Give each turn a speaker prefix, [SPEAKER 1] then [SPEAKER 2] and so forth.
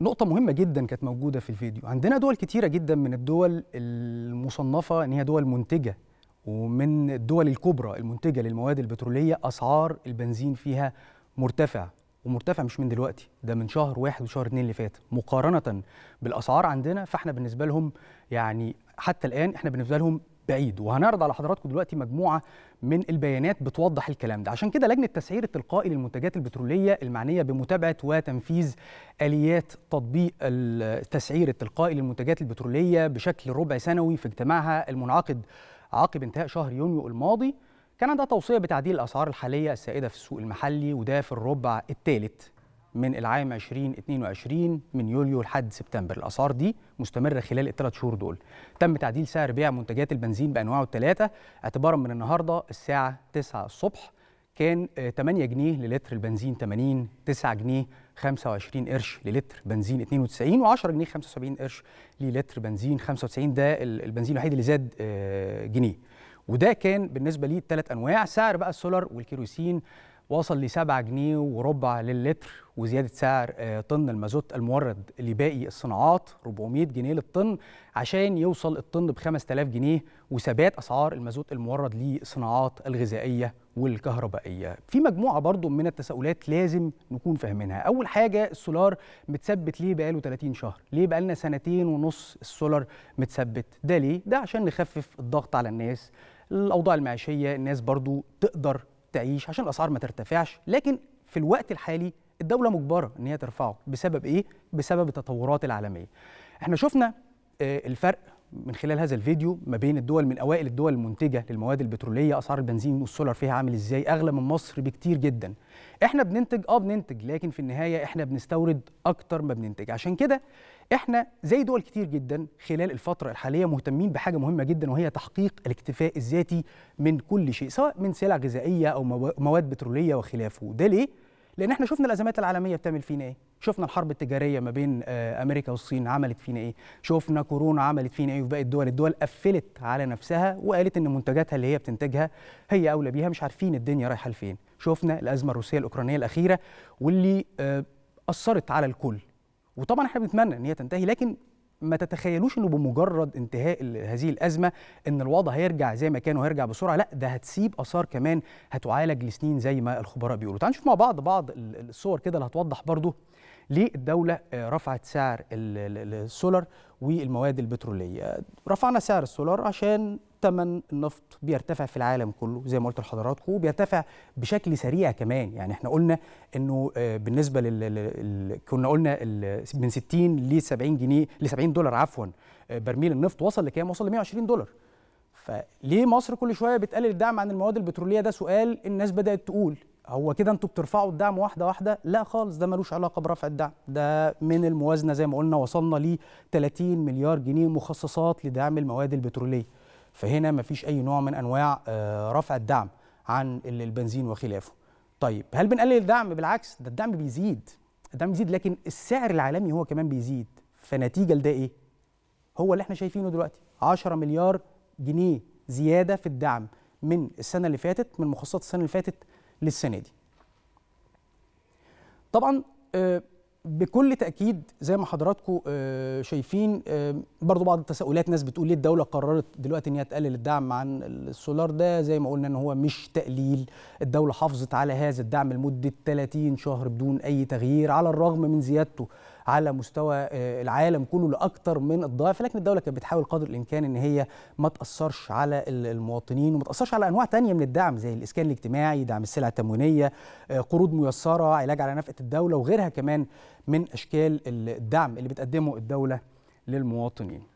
[SPEAKER 1] نقطة مهمة جدا كانت موجودة في الفيديو عندنا دول كتيرة جدا من الدول المصنفة إن هي دول منتجة ومن الدول الكبرى المنتجة للمواد البترولية أسعار البنزين فيها مرتفع ومرتفع مش من دلوقتي ده من شهر واحد وشهر اتنين اللي فات مقارنة بالأسعار عندنا فإحنا بالنسبة لهم يعني حتى الآن إحنا بالنسبة لهم بعيد وهنعرض على حضراتكم دلوقتي مجموعه من البيانات بتوضح الكلام ده عشان كده لجنه التسعير التلقائي للمنتجات البتروليه المعنيه بمتابعه وتنفيذ اليات تطبيق التسعير التلقائي للمنتجات البتروليه بشكل ربع سنوي في اجتماعها المنعقد عقب انتهاء شهر يونيو الماضي كان عندها توصيه بتعديل الاسعار الحاليه السائده في السوق المحلي وده في الربع الثالث من العام 2022 من يوليو لحد سبتمبر الاسعار دي مستمره خلال الثلاث شهور دول تم تعديل سعر بيع منتجات البنزين بانواعه الثلاثه اعتبارا من النهارده الساعه 9 الصبح كان 8 آه، جنيه للتر البنزين 80 9 جنيه 25 قرش للتر بنزين 92 و10 جنيه 75 قرش للتر بنزين 95 ده البنزين الوحيد اللي زاد آه، جنيه وده كان بالنسبه لي ثلاث انواع سعر بقى السولر والكيروسين وصل ل 7 جنيه وربع للتر وزياده سعر آه، طن المازوت المورد لباقي الصناعات 400 جنيه للطن عشان يوصل الطن ب 5000 جنيه وثبات اسعار المازوت المورد للصناعات الغذائيه والكهربائيه. في مجموعه برضو من التساؤلات لازم نكون فاهمينها، اول حاجه السولار متثبت ليه بقاله 30 شهر؟ ليه بقالنا سنتين ونص السولار متثبت؟ ده ليه؟ ده عشان نخفف الضغط على الناس الاوضاع المعيشيه الناس برضو تقدر تعيش عشان الاسعار ما ترتفعش لكن في الوقت الحالي الدوله مجبره ان هي ترفعه بسبب ايه بسبب التطورات العالميه احنا شفنا آه، الفرق من خلال هذا الفيديو ما بين الدول من اوائل الدول المنتجه للمواد البتروليه اسعار البنزين والسولار فيها عامل ازاي اغلى من مصر بكتير جدا احنا بننتج اه بننتج لكن في النهايه احنا بنستورد اكتر ما بننتج عشان كده احنا زي دول كتير جدا خلال الفتره الحاليه مهتمين بحاجه مهمه جدا وهي تحقيق الاكتفاء الذاتي من كل شيء سواء من سلع غذائيه او مواد بتروليه وخلافه ده ليه لان احنا شفنا الازمات العالميه بتعمل فينا ايه شفنا الحرب التجاريه ما بين آه، امريكا والصين عملت فينا ايه شفنا كورونا عملت فينا ايه وباقي الدول الدول قفلت على نفسها وقالت ان منتجاتها اللي هي بتنتجها هي اولى بيها مش عارفين الدنيا رايحه لفين شفنا الازمه الروسيه الاوكرانيه الاخيره واللي آه، اثرت على الكل وطبعا احنا بنتمنى ان هي تنتهي لكن ما تتخيلوش انه بمجرد انتهاء هذه الازمه ان الوضع هيرجع زي ما كان وهيرجع بسرعه لا ده هتسيب اثار كمان هتعالج لسنين زي ما الخبراء بيقولوا تعالوا نشوف مع بعض بعض الصور كده اللي هتوضح برضه ليه الدولة آه، رفعت سعر السولار والمواد البترولية رفعنا سعر السولار عشان ثمن النفط بيرتفع في العالم كله زي ما قلت لحضراتكم وبيرتفع بشكل سريع كمان يعني احنا قلنا انه آه، بالنسبه لل كنا قلنا من 60 ل 70 جنيه ل 70 دولار عفوا آه، برميل النفط وصل لكام؟ وصل ل 120 دولار فليه مصر كل شويه بتقلل الدعم عن المواد البتروليه ده سؤال الناس بدات تقول هو كده انتوا بترفعوا الدعم واحده واحده لا خالص ده ملوش علاقه برفع الدعم ده من الموازنه زي ما قلنا وصلنا ل 30 مليار جنيه مخصصات لدعم المواد البتروليه فهنا مفيش اي نوع من انواع آه، رفع الدعم عن البنزين وخلافه طيب هل بنقلل الدعم بالعكس ده الدعم بيزيد الدعم بيزيد لكن السعر العالمي هو كمان بيزيد فنتيجه لده ايه هو اللي احنا شايفينه دلوقتي 10 مليار جنيه زياده في الدعم من السنه اللي فاتت من مخصصات السنه اللي فاتت للسنه دي طبعا آه، بكل تاكيد زي ما حضراتكم آه، شايفين آه، برضو بعض التساؤلات ناس بتقول ليه الدوله قررت دلوقتي ان هي تقلل الدعم عن السولار ده زي ما قلنا ان هو مش تقليل الدوله حافظت على هذا الدعم لمده 30 شهر بدون اي تغيير على الرغم من زيادته على مستوى آه، العالم كله لاكثر من الضعف لكن الدوله كانت بتحاول قدر الامكان ان هي ما تاثرش على المواطنين وما تاثرش على انواع تانية من الدعم زي الاسكان الاجتماعي دعم السلع التموينيه آه، قروض ميسره علاج على نفقه الدوله وغيرها كمان من اشكال الدعم اللي بتقدمه الدوله للمواطنين